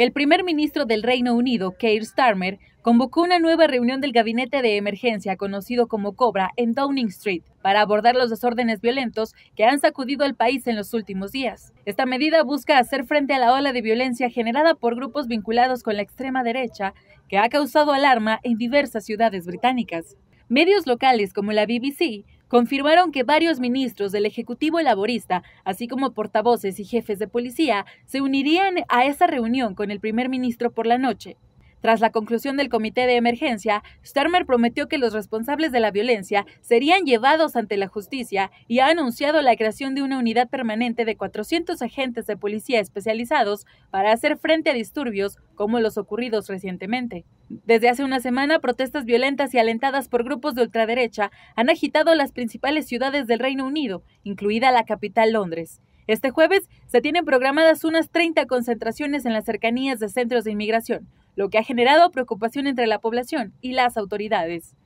El primer ministro del Reino Unido, Keir Starmer, convocó una nueva reunión del gabinete de emergencia conocido como Cobra en Downing Street para abordar los desórdenes violentos que han sacudido al país en los últimos días. Esta medida busca hacer frente a la ola de violencia generada por grupos vinculados con la extrema derecha que ha causado alarma en diversas ciudades británicas. Medios locales como la BBC confirmaron que varios ministros del Ejecutivo Laborista, así como portavoces y jefes de policía, se unirían a esa reunión con el primer ministro por la noche. Tras la conclusión del comité de emergencia, Starmer prometió que los responsables de la violencia serían llevados ante la justicia y ha anunciado la creación de una unidad permanente de 400 agentes de policía especializados para hacer frente a disturbios como los ocurridos recientemente. Desde hace una semana, protestas violentas y alentadas por grupos de ultraderecha han agitado las principales ciudades del Reino Unido, incluida la capital Londres. Este jueves se tienen programadas unas 30 concentraciones en las cercanías de centros de inmigración, lo que ha generado preocupación entre la población y las autoridades.